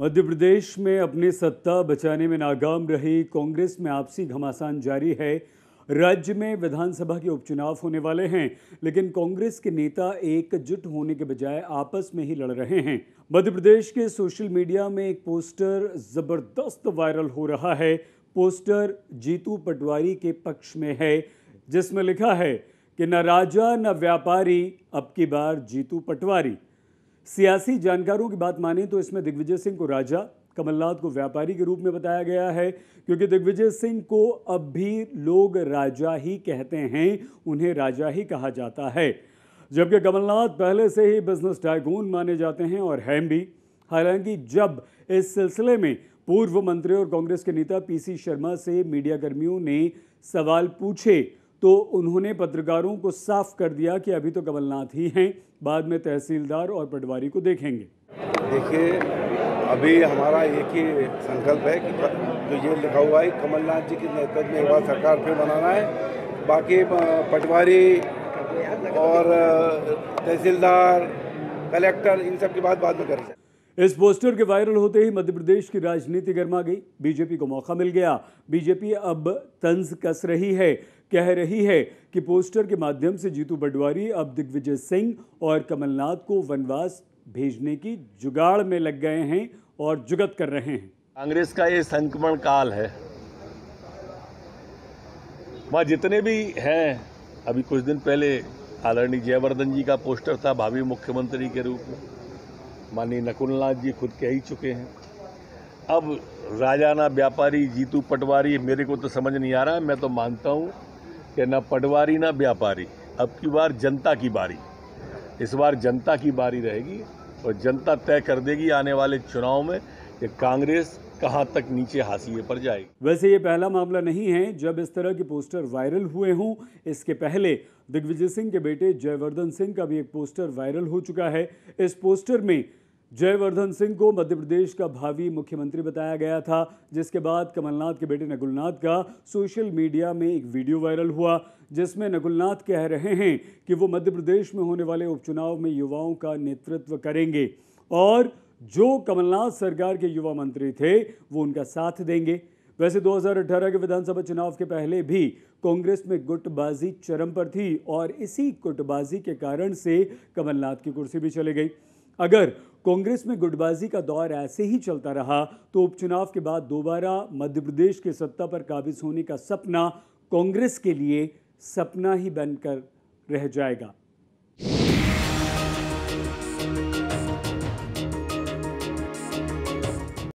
मध्य प्रदेश में अपनी सत्ता बचाने में नाकाम रही कांग्रेस में आपसी घमासान जारी है राज्य में विधानसभा के उपचुनाव होने वाले हैं लेकिन कांग्रेस के नेता एकजुट होने के बजाय आपस में ही लड़ रहे हैं मध्य प्रदेश के सोशल मीडिया में एक पोस्टर जबरदस्त वायरल हो रहा है पोस्टर जीतू पटवारी के पक्ष में है जिसमें लिखा है कि न राजा न व्यापारी अब की बार जीतू पटवारी सियासी जानकारों की बात माने तो इसमें दिग्विजय सिंह को राजा कमलनाथ को व्यापारी के रूप में बताया गया है क्योंकि दिग्विजय सिंह को अब भी लोग राजा ही कहते हैं उन्हें राजा ही कहा जाता है जबकि कमलनाथ पहले से ही बिजनेस टाइगून माने जाते हैं और हैं भी हालांकि जब इस सिलसिले में पूर्व मंत्री और कांग्रेस के नेता पीसी शर्मा से मीडियाकर्मियों ने सवाल पूछे तो उन्होंने पत्रकारों को साफ कर दिया कि अभी तो कमलनाथ ही हैं बाद में तहसीलदार और पटवारी को देखेंगे देखिए अभी हमारा एक ही संकल्प है कि जो ये लिखा हुआ है कमलनाथ जी के नेतृत्व में हुआ सरकार फिर बनाना है बाकी पटवारी और तहसीलदार कलेक्टर इन सब की बात बाद में करेंगे इस पोस्टर के वायरल होते ही मध्य प्रदेश की राजनीति गर्मा गई बीजेपी को मौका मिल गया बीजेपी अब तंज कस रही है कह रही है कि पोस्टर के माध्यम से जीतू पटवारी अब दिग्विजय सिंह और कमलनाथ को वनवास भेजने की जुगाड़ में लग गए हैं और जुगत कर रहे हैं कांग्रेस का ये संक्रमण काल है वहाँ जितने भी हैं अभी कुछ दिन पहले आदरणीय जयवर्धन जी का पोस्टर था भावी मुख्यमंत्री के रूप में माननीय नकुलनाथ जी खुद कह ही चुके हैं अब राजाना व्यापारी जीतू पटवारी मेरे को तो समझ नहीं आ रहा है मैं तो मानता हूँ कि ना पटवारी ना व्यापारी अब की बार जनता की बारी इस बार जनता की बारी रहेगी और जनता तय कर देगी आने वाले चुनाव में कि कांग्रेस कहाँ तक नीचे हाशिए पर जाएगी वैसे ये पहला मामला नहीं है जब इस तरह के पोस्टर वायरल हुए हों इसके पहले दिग्विजय सिंह के बेटे जयवर्धन सिंह का भी एक पोस्टर वायरल हो चुका है इस पोस्टर में जयवर्धन सिंह को मध्य प्रदेश का भावी मुख्यमंत्री बताया गया था जिसके बाद कमलनाथ के बेटे नकुलनाथ का सोशल मीडिया में एक वीडियो वायरल हुआ जिसमें नकुलनाथ कह रहे हैं कि वो मध्य प्रदेश में होने वाले उपचुनाव में युवाओं का नेतृत्व करेंगे और जो कमलनाथ सरकार के युवा मंत्री थे वो उनका साथ देंगे वैसे 2018 के विधानसभा चुनाव के पहले भी कांग्रेस में गुटबाजी चरम पर थी और इसी गुटबाजी के कारण से कमलनाथ की कुर्सी भी चली गई अगर कांग्रेस में गुटबाजी का दौर ऐसे ही चलता रहा तो उपचुनाव के बाद दोबारा मध्य प्रदेश के सत्ता पर काबिज होने का सपना कांग्रेस के लिए सपना ही बनकर रह जाएगा